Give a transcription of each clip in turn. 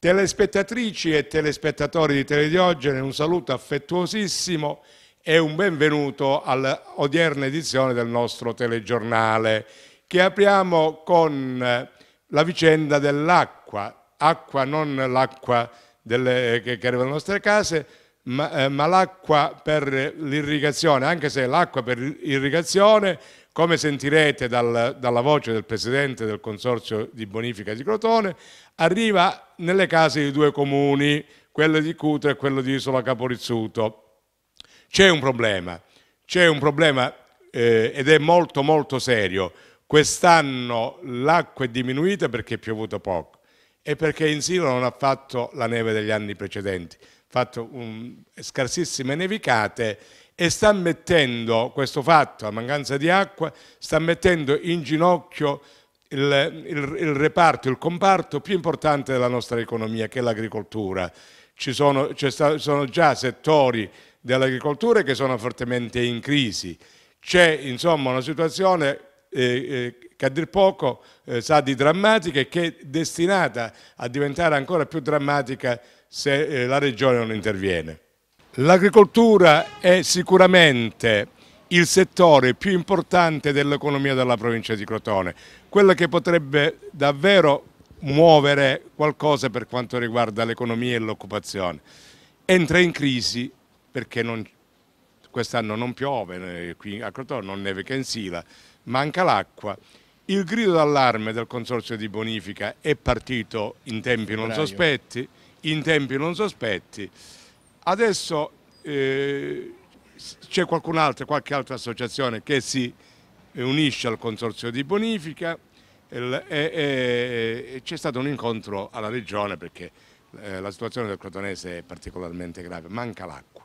Telespettatrici e telespettatori di Telediogene, un saluto affettuosissimo e un benvenuto all'odierna edizione del nostro telegiornale che apriamo con eh, la vicenda dell'acqua, acqua non l'acqua eh, che, che arriva alle nostre case, ma, eh, ma l'acqua per l'irrigazione, anche se l'acqua per l'irrigazione come sentirete dal, dalla voce del presidente del Consorzio di Bonifica di Crotone, arriva nelle case di due comuni, quello di Cuto e quello di Isola Caporizzuto. C'è un problema, c'è un problema eh, ed è molto molto serio. Quest'anno l'acqua è diminuita perché è piovuto poco e perché in Silo non ha fatto la neve degli anni precedenti, ha fatto un, scarsissime nevicate e sta mettendo questo fatto, la mancanza di acqua, sta mettendo in ginocchio il, il, il reparto, il comparto più importante della nostra economia che è l'agricoltura. Ci sono, sta, sono già settori dell'agricoltura che sono fortemente in crisi. C'è insomma una situazione eh, eh, che a dir poco eh, sa di drammatica e che è destinata a diventare ancora più drammatica se eh, la Regione non interviene. L'agricoltura è sicuramente il settore più importante dell'economia della provincia di Crotone, quello che potrebbe davvero muovere qualcosa per quanto riguarda l'economia e l'occupazione. Entra in crisi perché quest'anno non piove, eh, qui a Crotone non neve che in Sila, manca l'acqua. Il grido d'allarme del Consorzio di Bonifica è partito in tempi non sospetti, in tempi non sospetti Adesso eh, c'è qualcun altro, qualche altra associazione che si unisce al consorzio di bonifica e, c'è stato un incontro alla regione perché eh, la situazione del Crotonese è particolarmente grave, manca l'acqua.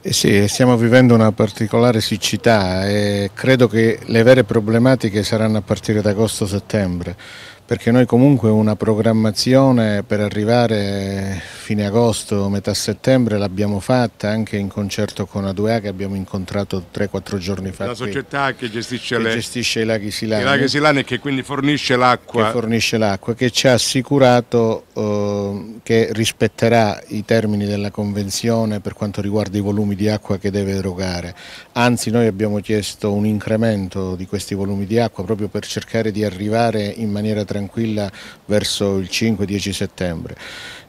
Eh sì, stiamo vivendo una particolare siccità e credo che le vere problematiche saranno a partire da agosto-settembre perché noi comunque una programmazione per arrivare fine agosto, metà settembre l'abbiamo fatta anche in concerto con A2A che abbiamo incontrato 3-4 giorni fa. La società che gestisce, che le... gestisce i laghi Silani. I laghi Silani e che quindi fornisce l'acqua. Che fornisce l'acqua, che ci ha assicurato eh, che rispetterà i termini della convenzione per quanto riguarda i volumi di acqua che deve erogare. Anzi noi abbiamo chiesto un incremento di questi volumi di acqua proprio per cercare di arrivare in maniera tranquilla verso il 5-10 settembre.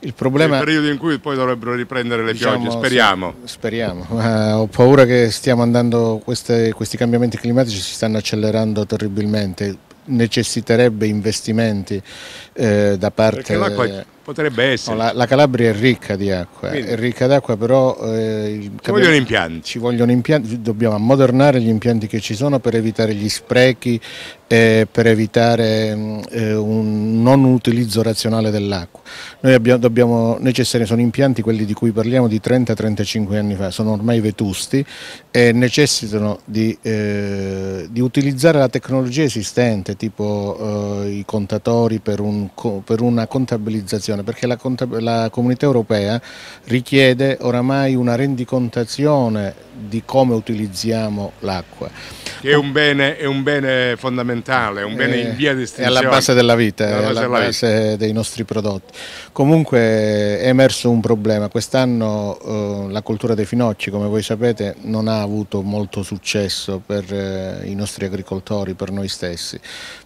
Il problema... Il periodo in cui poi dovrebbero riprendere le diciamo, piogge, speriamo. Sì, speriamo, uh, ho paura che stiamo andando, queste, questi cambiamenti climatici si stanno accelerando terribilmente, necessiterebbe investimenti eh, da parte... Perché l'acqua Potrebbe essere. No, la, la, Calabria è ricca di acqua, Quindi. è ricca d'acqua, però eh, ci, vogliono impianti. ci vogliono impianti, dobbiamo ammodernare gli impianti che ci sono per evitare gli sprechi eh, per evitare eh, un non utilizzo razionale dell'acqua. Noi abbiamo, dobbiamo, necessari sono impianti, quelli di cui parliamo, di 30-35 anni fa, sono ormai vetusti e necessitano di, eh, di utilizzare la tecnologia esistente, tipo eh, i contatori per, un, per, una contabilizzazione, perché la, la comunità europea richiede oramai una rendicontazione di come utilizziamo l'acqua. Che è un bene, è un bene fondamentale fondamentale, è un bene eh, in via di estinzione. È alla base della vita, è alla base, base vita. dei nostri prodotti. Comunque è emerso un problema, quest'anno eh, la coltura dei finocci, come voi sapete non ha avuto molto successo per eh, i nostri agricoltori, per noi stessi,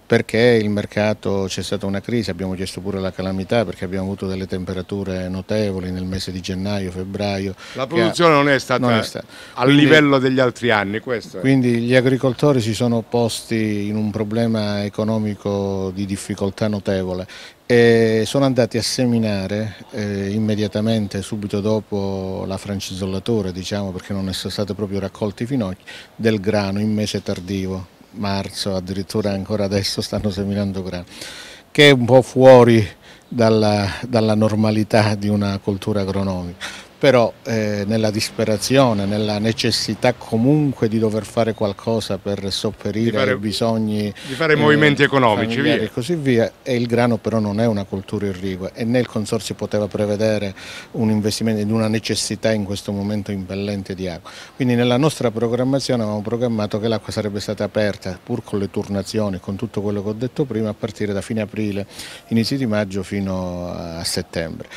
perché il mercato c'è stata una crisi, abbiamo chiesto pure la calamità perché abbiamo avuto delle temperature notevoli nel mese di gennaio, febbraio. La produzione ha, non è stata, non è stata. al quindi, livello degli altri anni, questo. È. Quindi gli agricoltori si sono posti in un problema problema economico di difficoltà notevole e sono andati a seminare eh, immediatamente subito dopo la francisollatore, diciamo perché non sono stati proprio raccolti i finocchi, del grano in mese tardivo, marzo, addirittura ancora adesso stanno seminando grano, che è un po' fuori dalla, dalla normalità di una cultura agronomica però eh, nella disperazione, nella necessità comunque di dover fare qualcosa per sopperire fare, ai bisogni di fare eh, movimenti economici via. e così via e il grano però non è una cultura irrigua e né il consorzio poteva prevedere un investimento in una necessità in questo momento impellente di acqua quindi nella nostra programmazione avevamo programmato che l'acqua sarebbe stata aperta pur con le turnazioni con tutto quello che ho detto prima a partire da fine aprile inizio di maggio fino a settembre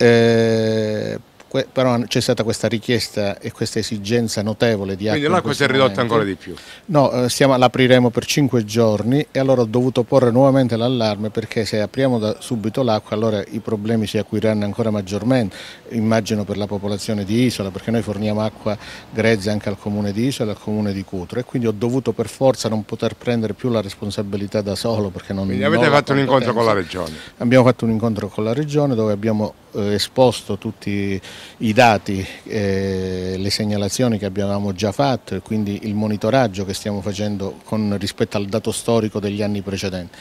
eh, que, però c'è stata questa richiesta e questa esigenza notevole di acqua. Quindi l'acqua si è ridotta ancora di più? No, eh, stiamo, l'apriremo per cinque giorni e allora ho dovuto porre nuovamente l'allarme perché se apriamo da, subito l'acqua allora i problemi si acuiranno ancora maggiormente, immagino per la popolazione di Isola, perché noi forniamo acqua grezza anche al comune di Isola e al comune di Cutro e quindi ho dovuto per forza non poter prendere più la responsabilità da solo perché non... Quindi avete fatto un incontro con la regione? Abbiamo fatto un incontro con la regione dove abbiamo eh, esposto tutti i i dati, eh, le segnalazioni che abbiamo già fatto e quindi il monitoraggio che stiamo facendo con, rispetto al dato storico degli anni precedenti.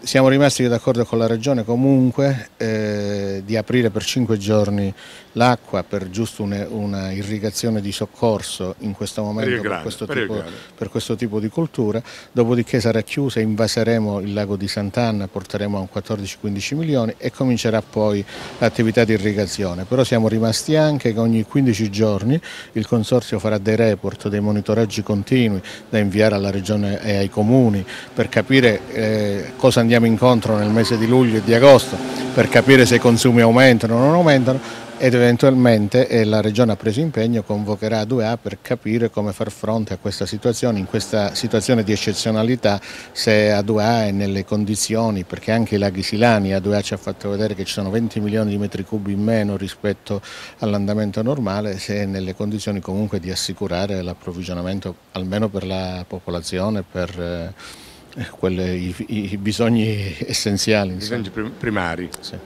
Siamo rimasti d'accordo con la Regione comunque eh, di aprire per cinque giorni l'acqua per giusto un, una irrigazione di soccorso in questo momento per, grande, per, questo, per, tipo, per questo, tipo, di cultura, dopodiché sarà chiusa, invaseremo il lago di Sant'Anna, porteremo a 14-15 milioni e comincerà poi l'attività di irrigazione, però siamo rimasti anche che ogni 15 giorni il Consorzio farà dei report, dei monitoraggi continui da inviare alla Regione e ai comuni per capire eh, cosa andiamo incontro nel mese di luglio e di agosto per capire se i consumi aumentano o non aumentano ed eventualmente eh, la Regione ha preso impegno, convocherà 2A per capire come far fronte a questa situazione, in questa situazione di eccezionalità se A2A è nelle condizioni, perché anche i laghi silani, A2A ci ha fatto vedere che ci sono 20 milioni di metri cubi in meno rispetto all'andamento normale, se è nelle condizioni comunque di assicurare l'approvvigionamento almeno per la popolazione, per... Eh, quelle, i, i, bisogni essenziali. I bisogni primari. Sì.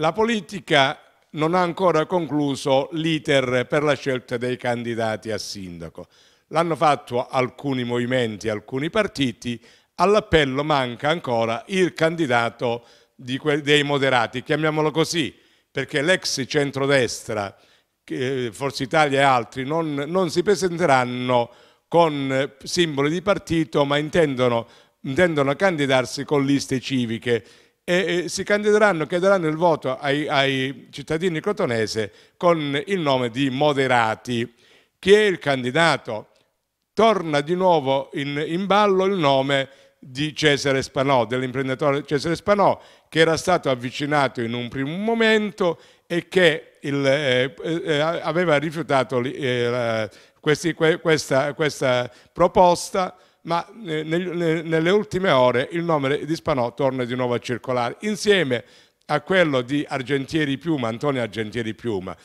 La politica non ha ancora concluso l'iter per la scelta dei candidati a sindaco. L'hanno fatto alcuni movimenti, alcuni partiti, all'appello manca ancora il candidato dei moderati, chiamiamolo così, perché l'ex centrodestra, Forza Italia e altri, non, non si presenteranno con eh, simboli di partito ma intendono, intendono candidarsi con liste civiche e, si candideranno, chiederanno il voto ai, ai cittadini crotonese con il nome di moderati. Chi è il candidato? Torna di nuovo in, in ballo il nome di Cesare Spanò, dell'imprenditore Cesare Spanò, che era stato avvicinato in un primo momento e che il, eh, eh, eh aveva rifiutato eh, questi, que, questa, questa, proposta, ma eh, neg, nelle ultime ore il nome di Spanò torna di nuovo a circolare, insieme a quello di Argentieri Piuma, Antonio Argentieri Piuma.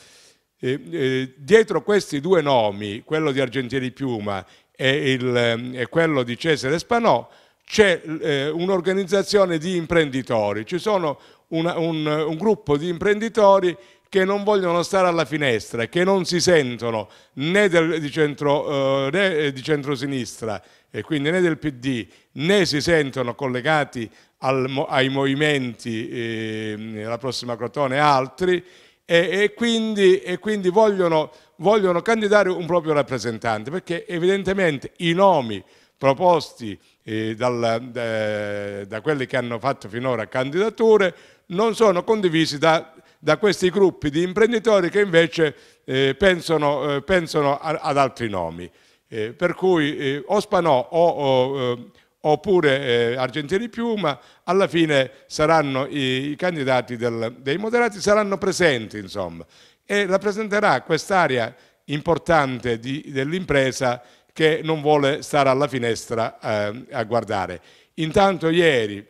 Eh, eh, dietro questi due nomi, quello di Argentieri Piuma e, il, eh, e quello di Cesare Spanò, c'è eh, un'organizzazione di imprenditori, ci sono una, un, un, gruppo di imprenditori che non vogliono stare alla finestra, che non si sentono né del, di, centro, eh, né eh, di centrosinistra e quindi né del PD né si sentono collegati al, ai movimenti, eh, la prossima Crotone e altri, e, e, quindi, e quindi vogliono, vogliono candidare un proprio rappresentante, perché evidentemente i nomi proposti eh, dal, da, da quelli che hanno fatto finora candidature non sono condivisi da da questi gruppi di imprenditori che invece eh, pensano, eh, pensano a, ad altri nomi. Eh, per cui eh, o Spanò o, o eh, oppure eh, Argentieri Piuma, alla fine saranno i, i candidati del, dei moderati, saranno presenti insomma, e rappresenterà quest'area importante dell'impresa che non vuole stare alla finestra a guardare. Intanto ieri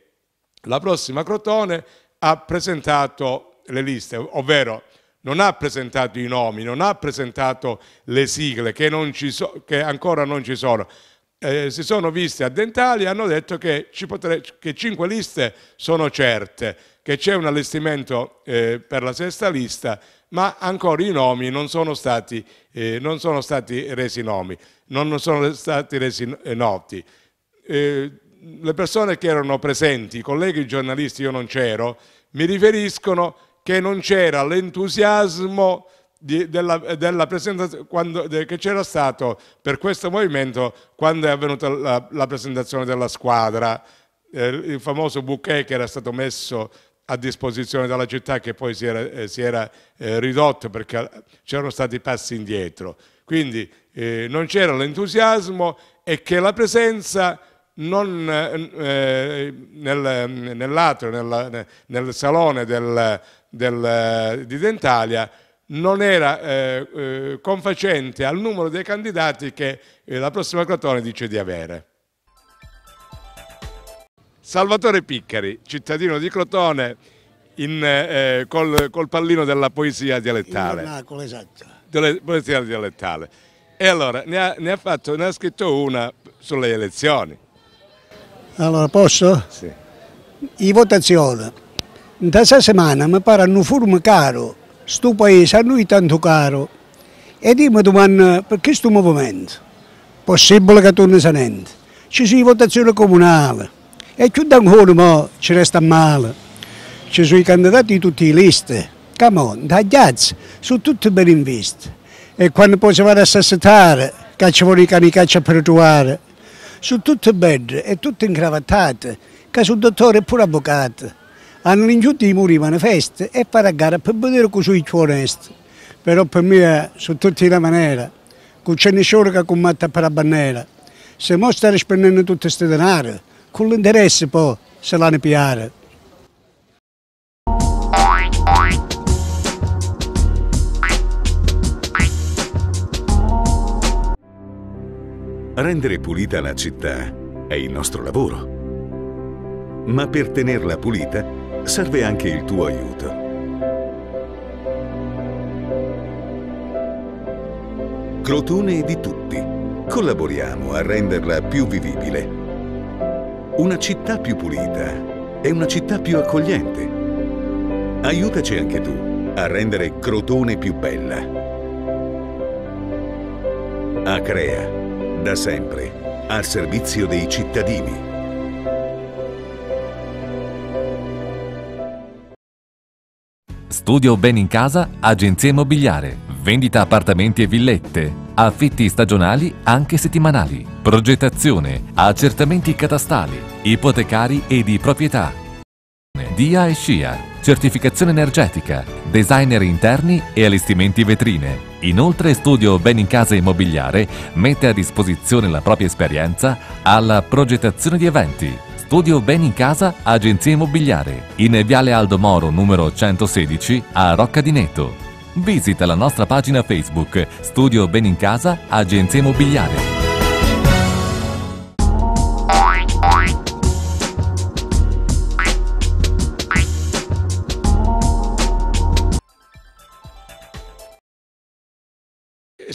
la prossima Crotone ha presentato le liste, ovvero non ha presentato i nomi, non ha presentato le sigle che, so, che ancora non ci sono. Eh, si sono visti a Dentali e hanno detto che, potre, che, cinque liste sono certe, che c'è un allestimento eh, per la sesta lista, ma ancora i nomi non sono stati, eh, non sono stati resi nomi, non sono stati resi eh, noti. Eh, le persone che erano presenti, i colleghi giornalisti, io non c'ero, mi riferiscono che non c'era l'entusiasmo della, della, presentazione quando, de, che c'era stato per questo movimento quando è avvenuta la, la presentazione della squadra, eh, il famoso bouquet che era stato messo a disposizione dalla città che poi si era, eh, si era eh, ridotto perché c'erano stati passi indietro. Quindi eh, non c'era l'entusiasmo e che la presenza non, eh, eh nel, nell'atrio, nel, nel, salone del, del, eh, di Dentalia non era eh, eh, confacente al numero dei candidati che eh, la prossima Crotone dice di avere. Salvatore Piccari, cittadino di Crotone, in, col, col, pallino della poesia dialettale. Il vernacola, esatto. Della poesia dialettale. E allora, ne ha, ne ha, fatto, ne ha scritto una sulle elezioni. Allora, posso? Sì. In votazione in questa settimana mi pare un furmo caro, sto paese a noi tanto caro. E mi domani perché questo movimento, possibile che tu ne sai niente. Ci sono votazioni comunali e più da ancora ma ci resta male. Ci sono i candidati di tutte le liste, come on, tagliati, sono tutti ben in vista. E quando poi si va a sassetare, che ci vogliono i cani caccia per trovare, sono tutti belle e tutte incravattate, che sono dottore e pure avvocato hanno ingiunto di morire feste e fare a gara per vedere cosa ci onesti. Però per me, sono tutte le maniere, non c'è nessuno che combatta per la bandiera. Se mo stare spendendo tutto questo denaro, con l'interesse poi se l'hanno piare. Rendere pulita la città è il nostro lavoro. Ma per tenerla pulita serve anche il tuo aiuto. Crotone di tutti. Collaboriamo a renderla più vivibile. Una città più pulita è una città più accogliente. Aiutaci anche tu a rendere Crotone più bella. Acrea, da sempre, al servizio dei cittadini. Studio Ben in Casa, agenzia immobiliare, vendita appartamenti e villette, affitti stagionali anche settimanali, progettazione, accertamenti catastali, ipotecari e di proprietà. DIA e SCIA, certificazione energetica, designer interni e allestimenti vetrine. Inoltre Studio Ben in Casa Immobiliare mette a disposizione la propria esperienza alla progettazione di eventi, Studio Beni Casa Agenzia Immobiliare in Viale Aldo Moro numero 116 a Rocca di Neto. Visita la nostra pagina Facebook Studio Beni Casa Agenzia Immobiliare.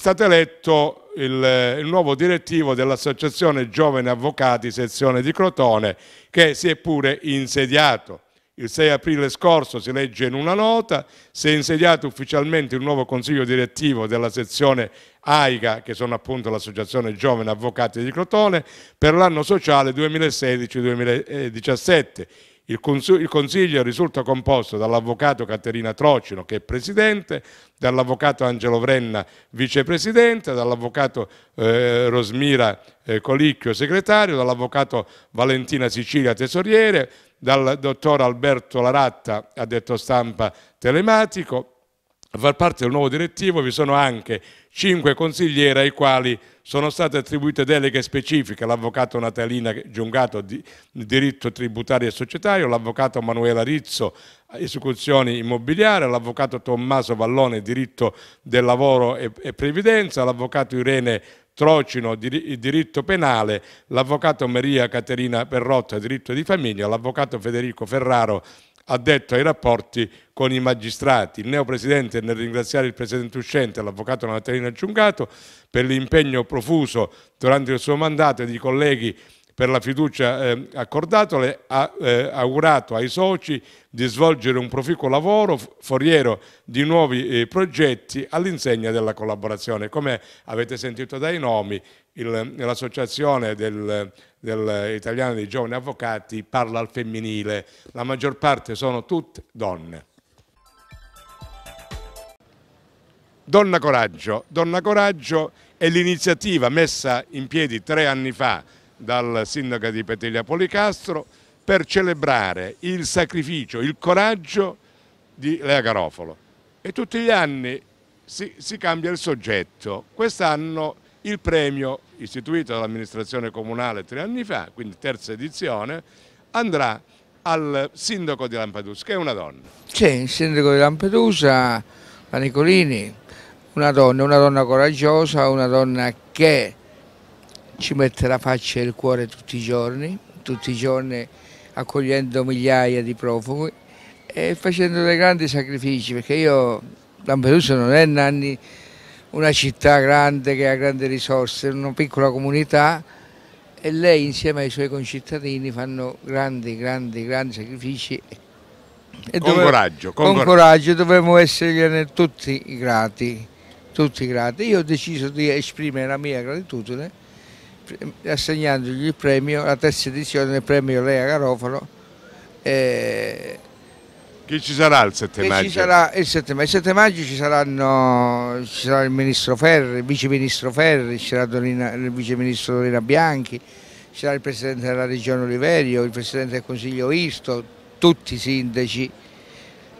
stato eletto il, il nuovo direttivo dell'Associazione Giovani Avvocati Sezione di Crotone che si è pure insediato. Il 6 aprile scorso si legge in una nota, si è insediato ufficialmente il nuovo consiglio direttivo della sezione AIGA, che sono appunto l'Associazione Giovani Avvocati di Crotone, per l'anno sociale 2016-2017. Il, Consiglio risulta composto dall'avvocato Caterina Trocino, che è presidente, dall'avvocato Angelo Vrenna, vicepresidente, dall'avvocato eh, Rosmira eh, Colicchio, segretario, dall'avvocato Valentina Sicilia, tesoriere, dal dottor Alberto Laratta, addetto stampa telematico, a far parte del nuovo direttivo vi sono anche cinque consiglieri ai quali sono state attribuite deleghe specifiche, l'avvocato Natalina Giungato di diritto tributario e societario, l'avvocato Manuela Rizzo esecuzioni immobiliari, l'avvocato Tommaso Vallone diritto del lavoro e, e previdenza, l'avvocato Irene Trocino diritto penale, l'avvocato Maria Caterina Perrotta diritto di famiglia, l'avvocato Federico Ferraro addetto ai rapporti con i magistrati. Il neopresidente, nel ringraziare il presidente uscente, l'avvocato Natalina Giungato, per l'impegno profuso durante il suo mandato e i colleghi per la fiducia eh, accordata, ha eh, augurato ai soci di svolgere un proficuo lavoro foriero di nuovi eh, progetti all'insegna della collaborazione. Come avete sentito dai nomi, l'associazione del, del italiana dei giovani avvocati parla al femminile, la maggior parte sono tutte donne. Donna Coraggio. Donna Coraggio è l'iniziativa messa in piedi tre anni fa dal sindaco di Petiglia Policastro per celebrare il sacrificio, il coraggio di Lea Garofalo. E tutti gli anni si, si cambia il soggetto. Quest'anno il premio istituito dall'amministrazione comunale tre anni fa, quindi terza edizione, andrà al sindaco di Lampedusa, che è una donna. Sì, il sindaco di Lampedusa, la Nicolini, una donna, una donna coraggiosa, una donna che ci mette la faccia e il cuore tutti i giorni, tutti i giorni accogliendo migliaia di profughi e facendo dei grandi sacrifici perché io Lampedusa non è Nanni una città grande che ha grandi risorse, è una piccola comunità e lei insieme ai suoi concittadini fanno grandi, grandi, grandi sacrifici. E con dove, coraggio. Con, con coraggio dovremmo essergliene tutti grati, tutti grati. Io ho deciso di esprimere la mia gratitudine eh, assegnandogli il premio, la terza edizione del premio Lea Garofalo. Eh, che ci sarà il 7 maggio? Ci sarà il 7 maggio, il 7 maggio ci, saranno, ci sarà il ministro Ferri, il vice ministro Ferri, ci sarà Dorina, il vice ministro Dorina Bianchi, ci sarà il presidente della regione Oliverio, il presidente del consiglio Isto, tutti i sindaci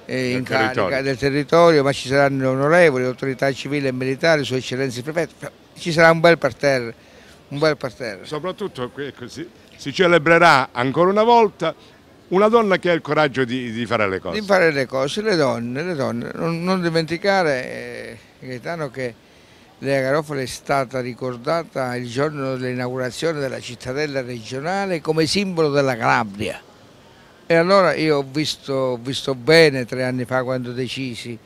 eh, in carica territorio. del territorio, ma ci saranno onorevoli, autorità civile e militari, sue eccellenze prefetto, ci sarà un bel parterre un bel parterre. Soprattutto così, ecco, si celebrerà ancora una volta una donna che ha il coraggio di, di, fare le cose. Di fare le cose, le donne, le donne. Non, non dimenticare, eh, Gaetano, che Lea Garofalo è stata ricordata il giorno dell'inaugurazione della cittadella regionale come simbolo della Calabria. E allora io ho visto, visto bene tre anni fa quando decisi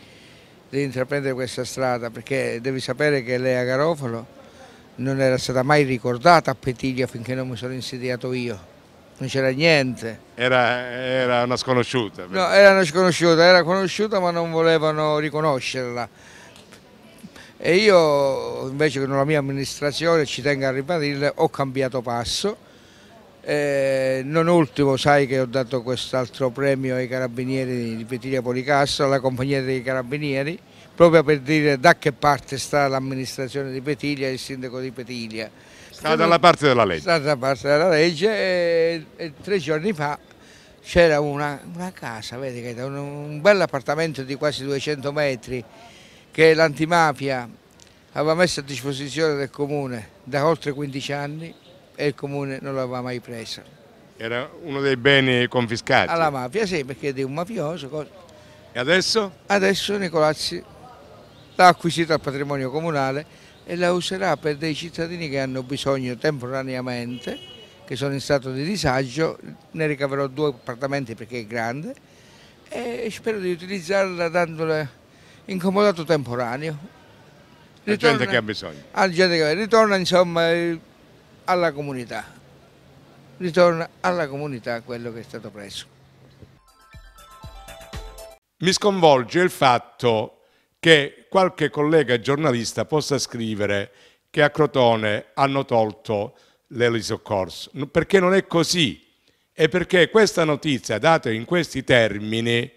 di intraprendere questa strada, perché devi sapere che Lea Garofalo non era stata mai ricordata a Petiglia finché non mi sono insediato io. Non c'era niente. Era, era, una sconosciuta? No, era una sconosciuta, era conosciuta ma non volevano riconoscerla. E io invece con la mia amministrazione, ci tengo a ribadirle, ho cambiato passo. Eh, non ultimo, sai che ho dato quest'altro premio ai carabinieri di Petiglia Policastro, alla compagnia dei carabinieri, proprio per dire da che parte sta l'amministrazione di Petiglia e il sindaco di Petiglia. Sta dalla parte della legge. Sta dalla parte della legge e, e tre giorni fa c'era una, una, casa, vedi, un, un bel appartamento di quasi 200 metri che l'antimafia aveva messo a disposizione del comune da oltre 15 anni e il comune non l'aveva mai presa. Era uno dei beni confiscati? Alla mafia sì, perché è di un mafioso. E adesso? Adesso Nicolazzi l'ha acquisita al patrimonio comunale e la userà per dei cittadini che hanno bisogno temporaneamente, che sono in stato di disagio, ne ricaverò due appartamenti perché è grande e spero di utilizzarla dandole incomodato temporaneo. Ritorna, ah, gente che ha bisogno. Alla gente che ritorna insomma alla comunità, ritorna alla comunità quello che è stato preso. Mi sconvolge il fatto che qualche collega giornalista possa scrivere che a Crotone hanno tolto l'elisoccorso, perché non è così e perché questa notizia data in questi termini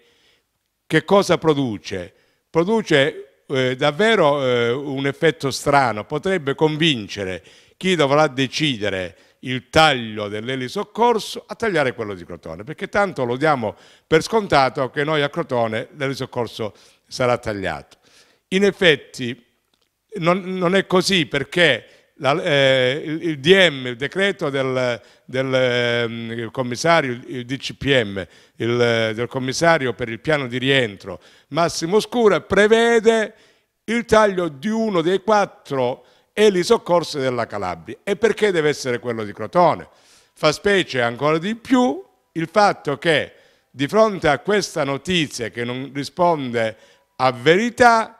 che cosa produce? Produce eh, davvero eh, un effetto strano, potrebbe convincere chi dovrà decidere il taglio dell'elisoccorso a tagliare quello di Crotone, perché tanto lo diamo per scontato che noi a Crotone l'elisoccorso sarà tagliato. In effetti non, non è così perché la, eh, il DM, il decreto del, del eh, commissario, il DCPM, il, del commissario per il piano di rientro Massimo Scura prevede il taglio di uno dei quattro eli soccorsi della Calabria. E perché deve essere quello di Crotone? Fa specie ancora di più il fatto che di fronte a questa notizia che non risponde a verità,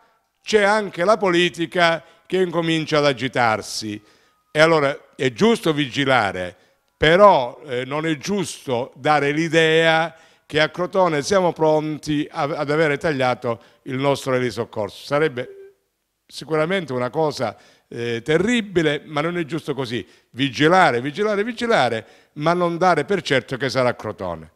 c'è anche la politica che incomincia ad agitarsi. E allora è giusto vigilare, però eh, non è giusto dare l'idea che a Crotone siamo pronti a, ad avere tagliato il nostro elisoccorso. Sarebbe sicuramente una cosa eh, terribile, ma non è giusto così. Vigilare, vigilare, vigilare, ma non dare per certo che sarà Crotone.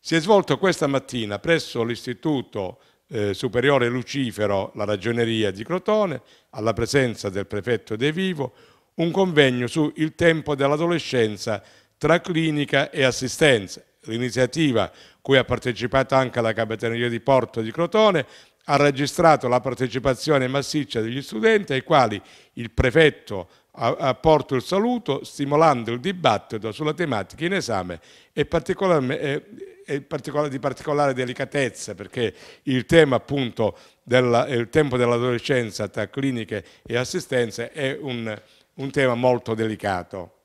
Si è svolto questa mattina presso l'Istituto eh, superiore Lucifero, la ragioneria di Crotone, alla presenza del prefetto De Vivo, un convegno su Il tempo dell'adolescenza tra clinica e assistenza. L'iniziativa, cui ha partecipato anche la Capitaneria di Porto di Crotone, ha registrato la partecipazione massiccia degli studenti ai quali il prefetto apporto il saluto stimolando il dibattito sulla tematica in esame e particolarmente eh, di particolare delicatezza perché il tema appunto del tempo dell'adolescenza tra cliniche e assistenze è un, un tema molto delicato.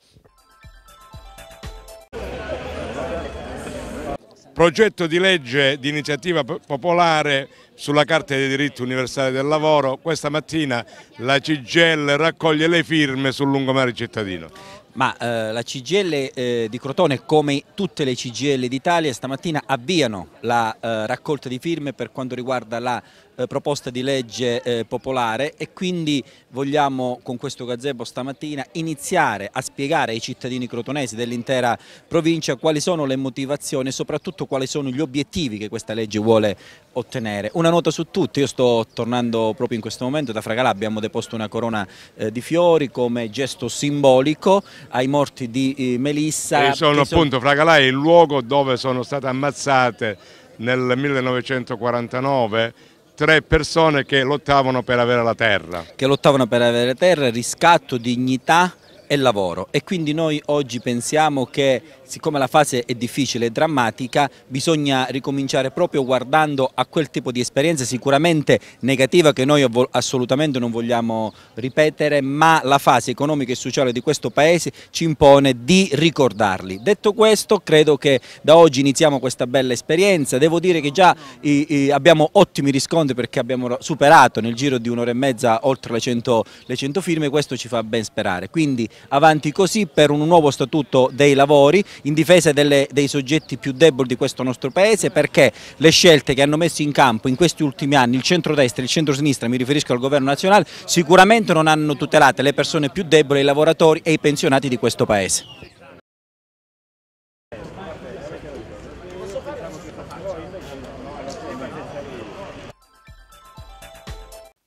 progetto di legge di iniziativa popolare sulla Carta dei diritti universali del lavoro. Questa mattina la CGL raccoglie le firme sul lungomare cittadino. Ma eh, la CGL eh, di Crotone, come tutte le CGL d'Italia, stamattina avviano la eh, raccolta di firme per quanto riguarda la eh, proposta di legge eh, popolare e quindi vogliamo con questo gazebo stamattina iniziare a spiegare ai cittadini crotonesi dell'intera provincia quali sono le motivazioni e soprattutto quali sono gli obiettivi che questa legge vuole ottenere. Una nota su tutti, io sto tornando proprio in questo momento da Fragalà, abbiamo deposto una corona eh, di fiori come gesto simbolico ai morti di eh, Melissa. E sono appunto sono... Fragalà è il luogo dove sono state ammazzate nel 1949 tre persone che lottavano per avere la terra. Che lottavano per avere terra, riscatto, dignità e lavoro e quindi noi oggi pensiamo che siccome la fase è difficile e drammatica, bisogna ricominciare proprio guardando a quel tipo di esperienza sicuramente negativa che noi assolutamente non vogliamo ripetere, ma la fase economica e sociale di questo Paese ci impone di ricordarli. Detto questo, credo che da oggi iniziamo questa bella esperienza, devo dire che già abbiamo ottimi riscontri perché abbiamo superato nel giro di un'ora e mezza oltre le 100, le 100 firme, questo ci fa ben sperare. Quindi avanti così per un nuovo statuto dei lavori in difesa delle, dei soggetti più deboli di questo nostro Paese perché le scelte che hanno messo in campo in questi ultimi anni il centrodestra e il centrosinistra, mi riferisco al governo nazionale, sicuramente non hanno tutelate le persone più deboli, i lavoratori e i pensionati di questo Paese.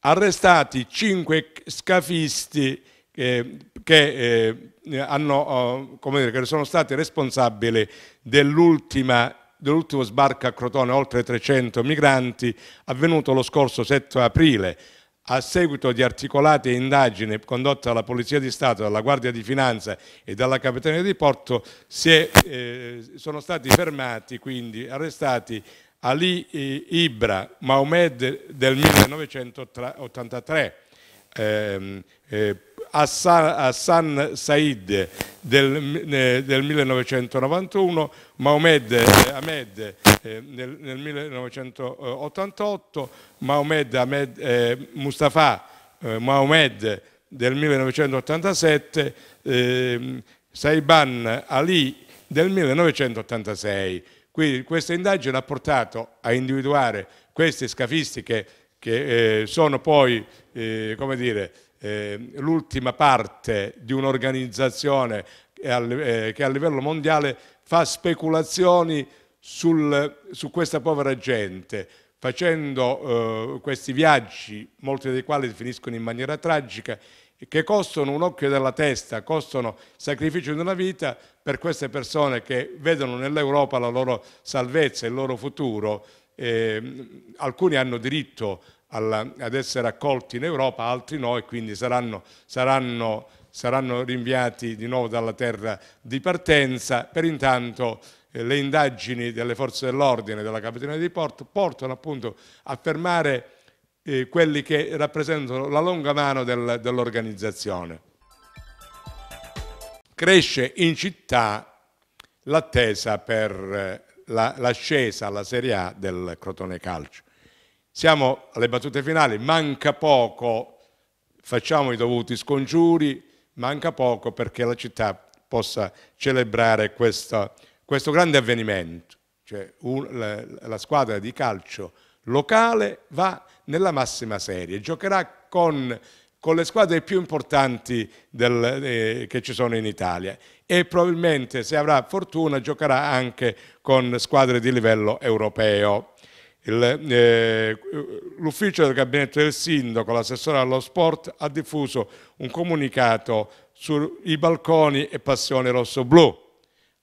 Arrestati cinque scafisti che, eh, che eh, eh, hanno, eh, come dire, che sono stati responsabili dell'ultima dell'ultimo sbarco a Crotone oltre 300 migranti avvenuto lo scorso 7 aprile a seguito di articolate indagini condotte dalla Polizia di Stato, dalla Guardia di Finanza e dalla Capitania di Porto, è, eh, sono stati fermati, quindi arrestati Ali eh, Ibra Maomed del 1983, ehm, eh, Hassan, Hassan Said del, eh, del 1991, Mohamed eh, Ahmed eh, nel, nel, 1988, Mohamed Ahmed, eh, Mustafa eh, Mahomed del 1987, ehm, Saiban Ali del 1986. Quindi questa indagine ha portato a individuare queste scafisti che eh, sono poi, come dire, Ehm, l'ultima parte di un'organizzazione che, eh, che a livello mondiale fa speculazioni sul, su questa povera gente, facendo eh, questi viaggi, molti dei quali finiscono in maniera tragica, che costano un occhio della testa, costano sacrificio di una vita per queste persone che vedono nell'Europa la loro salvezza, il loro futuro. Eh, alcuni hanno diritto alla, ad essere accolti in Europa, altri no e quindi saranno, saranno, saranno rinviati di nuovo dalla terra di partenza. Per intanto eh, le indagini delle forze dell'ordine della Capitania di Porto portano appunto a fermare eh, quelli che rappresentano la lunga mano del, dell'organizzazione. Cresce in città l'attesa per eh, l'ascesa la, alla Serie A del Crotone Calcio. Siamo alle battute finali, manca poco, facciamo i dovuti scongiuri, manca poco perché la città possa celebrare questa, questo grande avvenimento. Cioè, un, la, la squadra di calcio locale va nella massima serie, giocherà con con le squadre più importanti del, eh, che ci sono in Italia e probabilmente se avrà fortuna giocherà anche con squadre di livello europeo. Eh, l'ufficio eh, del gabinetto del sindaco, l'assessore allo sport, ha diffuso un comunicato sui balconi e passione rosso-blu.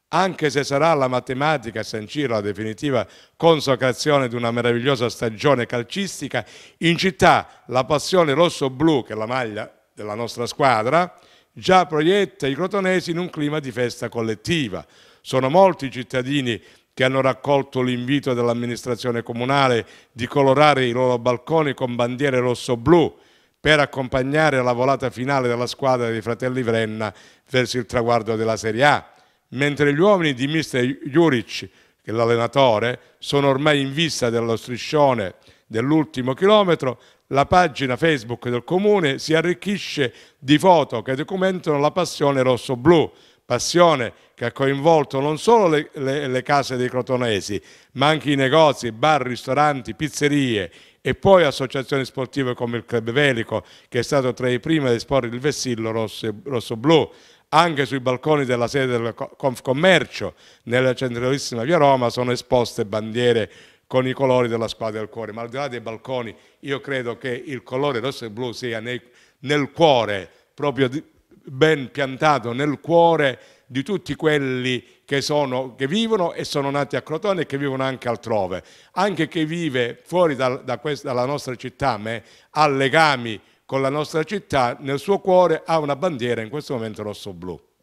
Anche se sarà la matematica a sancire la definitiva consacrazione di una meravigliosa stagione calcistica, in città la passione rosso-blu, che è la maglia della nostra squadra, già proietta i crotonesi in un clima di festa collettiva. Sono molti i cittadini che hanno raccolto l'invito dell'amministrazione comunale di colorare i loro balconi con bandiere rosso-blu per accompagnare la volata finale della squadra dei fratelli Vrenna verso il traguardo della Serie A, mentre gli uomini di mister Juric, che l'allenatore, sono ormai in vista dello striscione dell'ultimo chilometro, la pagina Facebook del comune si arricchisce di foto che documentano la passione rosso-blu, passione che ha coinvolto non solo le, le, le case dei crotonesi, ma anche i negozi, bar, ristoranti, pizzerie e poi associazioni sportive come il Club Velico, che è stato tra i primi ad esporre il vessillo rosso-blu, anche sui balconi della sede del Confcommercio, nella centralissima via Roma, sono esposte bandiere con i colori della squadra del cuore. Ma al di là dei balconi, io credo che il colore rosso e blu sia nei, nel cuore proprio di, ben piantato nel cuore di tutti quelli che, sono, che, vivono e sono nati a Crotone e che vivono anche altrove. Anche chi vive fuori da, da questa, dalla nostra città, ma ha legami con la nostra città, nel suo cuore ha una bandiera in questo momento rosso-blu.